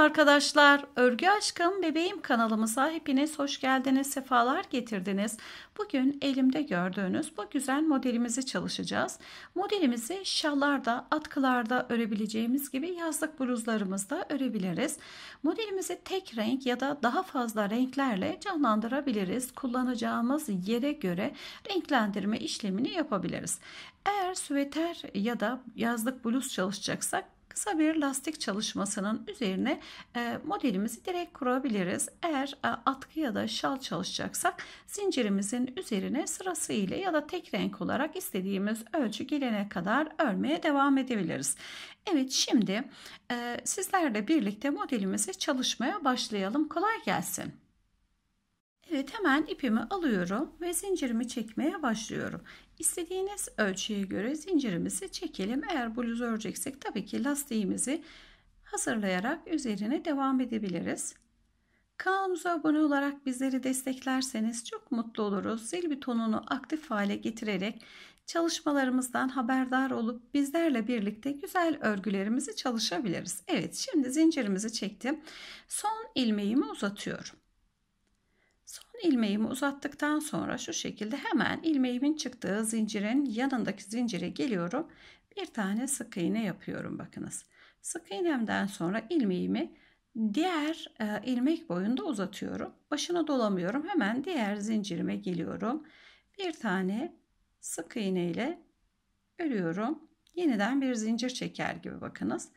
Merhaba arkadaşlar. Örgü Aşkım Bebeğim kanalımıza hepiniz hoş geldiniz, sefalar getirdiniz. Bugün elimde gördüğünüz bu güzel modelimizi çalışacağız. Modelimizi şallarda, atkılarda örebileceğimiz gibi yazlık bluzlarımızda örebiliriz. Modelimizi tek renk ya da daha fazla renklerle canlandırabiliriz. Kullanacağımız yere göre renklendirme işlemini yapabiliriz. Eğer süveter ya da yazlık bluz çalışacaksak kısa bir lastik çalışmasının üzerine e, modelimizi direkt kurabiliriz. Eğer e, atkı ya da şal çalışacaksak zincirimizin üzerine sırasıyla ya da tek renk olarak istediğimiz ölçü gelene kadar örmeye devam edebiliriz. Evet şimdi e, sizlerle birlikte modelimizi çalışmaya başlayalım. Kolay gelsin. Evet hemen ipimi alıyorum ve zincirimi çekmeye başlıyorum. İstediğiniz ölçüye göre zincirimizi çekelim. Eğer bluz öreceksek tabii ki lastiğimizi hazırlayarak üzerine devam edebiliriz. Kanalımıza abone olarak bizleri desteklerseniz çok mutlu oluruz. Zil butonunu aktif hale getirerek çalışmalarımızdan haberdar olup bizlerle birlikte güzel örgülerimizi çalışabiliriz. Evet şimdi zincirimizi çektim. Son ilmeğimi uzatıyorum ilmeğimi uzattıktan sonra şu şekilde hemen ilmeğimin çıktığı zincirin yanındaki zincire geliyorum. Bir tane sık iğne yapıyorum bakınız. Sık iğnemden sonra ilmeğimi diğer e, ilmek boyunda uzatıyorum. Başına dolamıyorum. Hemen diğer zincirime geliyorum. Bir tane sık iğne ile örüyorum. Yeniden bir zincir çeker gibi bakınız.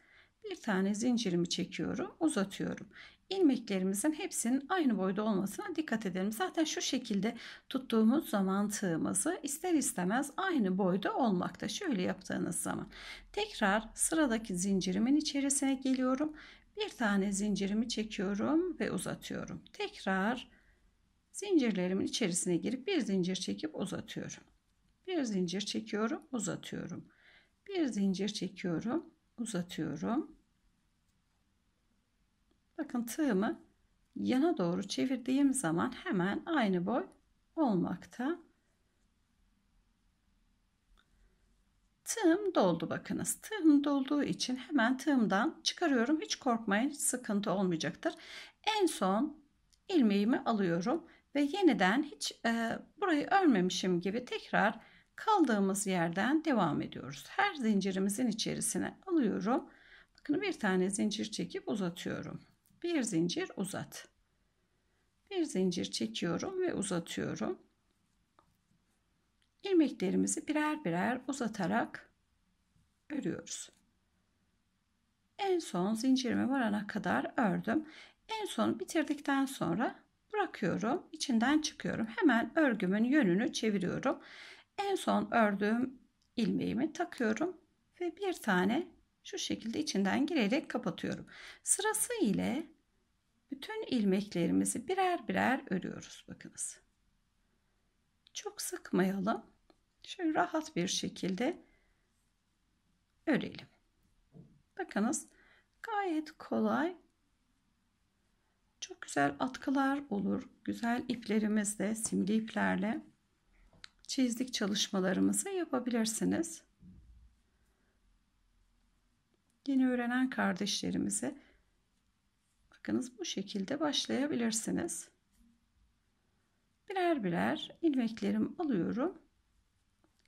Bir tane zincirimi çekiyorum, uzatıyorum ilmeklerimizin hepsinin aynı boyda olmasına dikkat edelim. Zaten şu şekilde tuttuğumuz zaman tığımızı ister istemez aynı boyda olmakta. Şöyle yaptığınız zaman. Tekrar sıradaki zincirimin içerisine geliyorum. Bir tane zincirimi çekiyorum ve uzatıyorum. Tekrar zincirlerimin içerisine girip bir zincir çekip uzatıyorum. Bir zincir çekiyorum, uzatıyorum. Bir zincir çekiyorum, uzatıyorum. Bakın tığımı yana doğru çevirdiğim zaman hemen aynı boy olmakta. Tığım doldu bakınız. Tığım dolduğu için hemen tığımdan çıkarıyorum. Hiç korkmayın sıkıntı olmayacaktır. En son ilmeğimi alıyorum ve yeniden hiç e, burayı örmemişim gibi tekrar kaldığımız yerden devam ediyoruz. Her zincirimizin içerisine alıyorum. Bakın bir tane zincir çekip uzatıyorum bir zincir uzat. Bir zincir çekiyorum ve uzatıyorum. İrmeklerimizi birer birer uzatarak örüyoruz. En son zincirime varana kadar ördüm. En son bitirdikten sonra bırakıyorum. içinden çıkıyorum. Hemen örgümün yönünü çeviriyorum. En son ördüğüm ilmeğimi takıyorum ve bir tane şu şekilde içinden girerek kapatıyorum. Sırası ile bütün ilmeklerimizi birer birer örüyoruz. Bakınız. Çok sıkmayalım. Şöyle rahat bir şekilde örelim. Bakınız gayet kolay. Çok güzel atkılar olur. Güzel iplerimizle, simli iplerle çizdik çalışmalarımızı yapabilirsiniz. Yeni öğrenen kardeşlerimize bakınız bu şekilde başlayabilirsiniz. Birer birer ilmeklerimi alıyorum,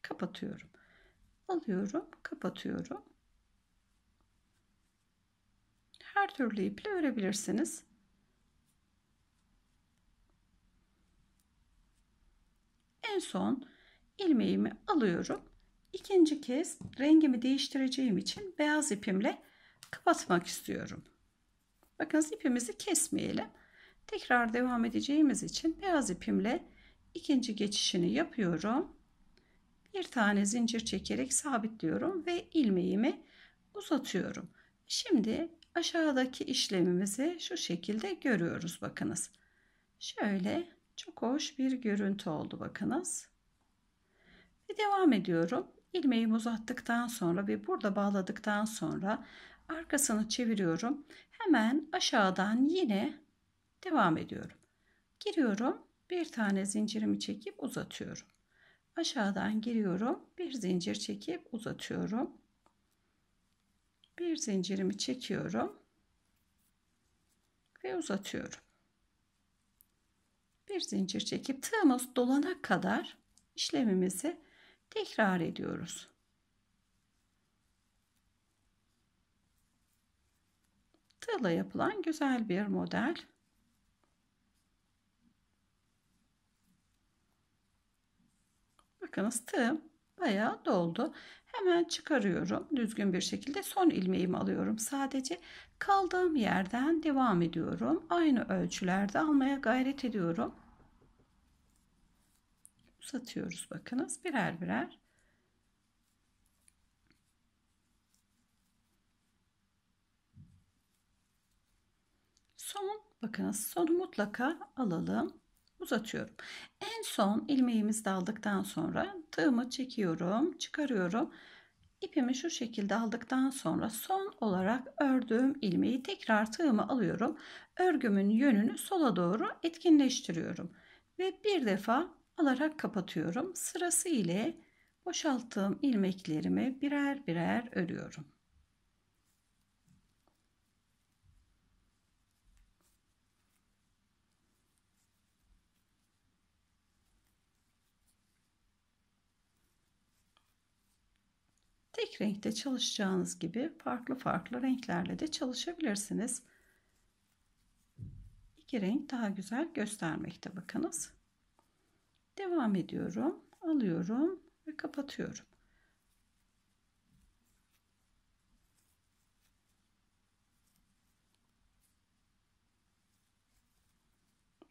kapatıyorum. Alıyorum, kapatıyorum. Her türlü iple örebilirsiniz. En son ilmeğimi alıyorum İkinci kez rengimi değiştireceğim için beyaz ipimle kapatmak istiyorum. Bakınız ipimizi kesmeyelim. Tekrar devam edeceğimiz için beyaz ipimle ikinci geçişini yapıyorum. Bir tane zincir çekerek sabitliyorum ve ilmeğimi uzatıyorum. Şimdi aşağıdaki işlemimizi şu şekilde görüyoruz bakınız. Şöyle çok hoş bir görüntü oldu bakınız. Ve devam ediyorum ilmeğimi uzattıktan sonra ve burada bağladıktan sonra arkasını çeviriyorum. Hemen aşağıdan yine devam ediyorum. Giriyorum. Bir tane zincirimi çekip uzatıyorum. Aşağıdan giriyorum. Bir zincir çekip uzatıyorum. Bir zincirimi çekiyorum ve uzatıyorum. Bir zincir çekip tığımız dolana kadar işlemimizi tekrar ediyoruz. Tığla yapılan güzel bir model. Bakınız tığım bayağı doldu. Hemen çıkarıyorum. Düzgün bir şekilde son ilmeğimi alıyorum. Sadece kaldığım yerden devam ediyorum. Aynı ölçülerde almaya gayret ediyorum uzatıyoruz bakınız birer birer. Son bakınız sonu mutlaka alalım. Uzatıyorum. En son ilmeğimizi de aldıktan sonra tığımı çekiyorum, çıkarıyorum. ipimi şu şekilde aldıktan sonra son olarak ördüğüm ilmeği tekrar tığımı alıyorum. Örgümün yönünü sola doğru etkinleştiriyorum. Ve bir defa alarak kapatıyorum. Sırası ile boşalttığım ilmeklerimi birer birer örüyorum. Tek renkte çalışacağınız gibi farklı farklı renklerle de çalışabilirsiniz. İki renk daha güzel göstermekte bakınız devam ediyorum. Alıyorum ve kapatıyorum.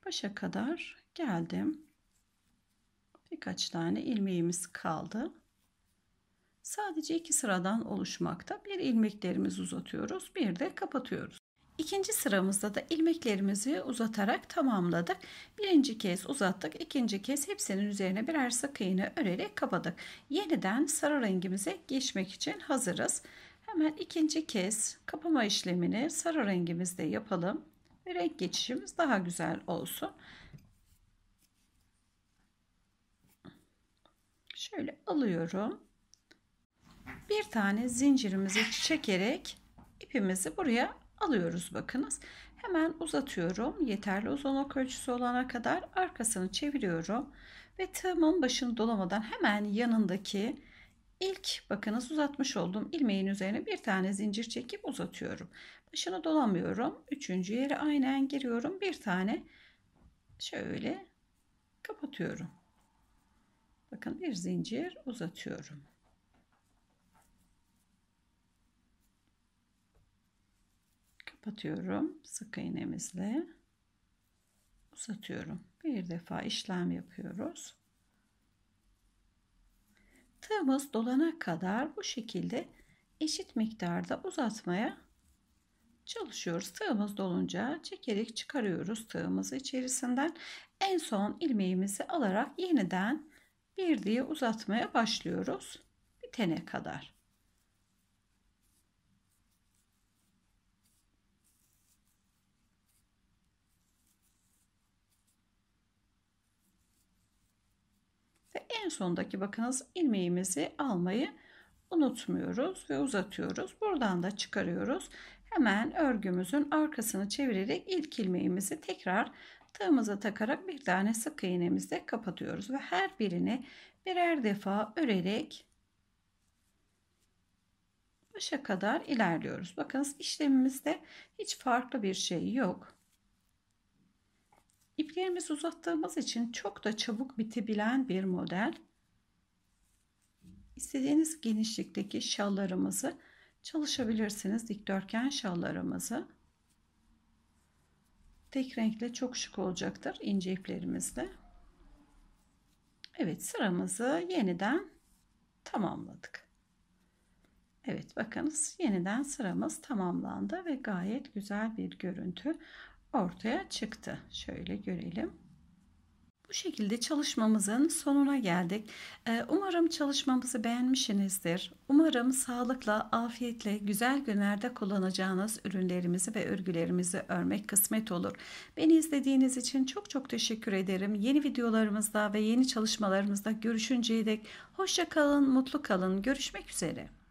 Başa kadar geldim. Birkaç tane ilmeğimiz kaldı. Sadece iki sıradan oluşmakta. Bir ilmeklerimizi uzatıyoruz, bir de kapatıyoruz. İkinci sıramızda da ilmeklerimizi uzatarak tamamladık. Birinci kez uzattık. ikinci kez hepsinin üzerine birer sık iğne örerek kapadık. Yeniden sarı rengimize geçmek için hazırız. Hemen ikinci kez kapama işlemini sarı rengimizde yapalım. renk geçişimiz daha güzel olsun. Şöyle alıyorum. Bir tane zincirimizi çekerek ipimizi buraya alıyoruz bakınız. Hemen uzatıyorum. Yeterli uzunluk ölçüsü olana kadar arkasını çeviriyorum. Ve tığımın başını dolamadan hemen yanındaki ilk bakınız uzatmış olduğum ilmeğin üzerine bir tane zincir çekip uzatıyorum. Başını dolamıyorum. Üçüncü yere aynen giriyorum. Bir tane şöyle kapatıyorum. Bakın bir zincir uzatıyorum. kapatıyorum sık iğnemizle uzatıyorum bir defa işlem yapıyoruz tığımız dolana kadar bu şekilde eşit miktarda uzatmaya çalışıyoruz tığımız dolunca çekerek çıkarıyoruz tığımızı içerisinden en son ilmeğimizi alarak yeniden bir diye uzatmaya başlıyoruz bitene kadar en sondaki bakınız ilmeğimizi almayı unutmuyoruz ve uzatıyoruz. Buradan da çıkarıyoruz. Hemen örgümüzün arkasını çevirerek ilk ilmeğimizi tekrar tığımıza takarak bir tane sık iğnemizle kapatıyoruz ve her birini birer defa örerek başa kadar ilerliyoruz. Bakınız işlemimizde hiç farklı bir şey yok. İplerimizi uzattığımız için çok da çabuk bitebilen bir model. İstediğiniz genişlikteki şallarımızı çalışabilirsiniz. Dikdörtgen şallarımızı. Tek renkle çok şık olacaktır ince iplerimizle. Evet sıramızı yeniden tamamladık. Evet bakınız yeniden sıramız tamamlandı ve gayet güzel bir görüntü ortaya çıktı. Şöyle görelim. Bu şekilde çalışmamızın sonuna geldik. Ee, umarım çalışmamızı beğenmişsinizdir. Umarım sağlıkla, afiyetle, güzel günlerde kullanacağınız ürünlerimizi ve örgülerimizi örmek kısmet olur. Beni izlediğiniz için çok çok teşekkür ederim. Yeni videolarımızda ve yeni çalışmalarımızda görüşünceye dek hoşça kalın, mutlu kalın. Görüşmek üzere.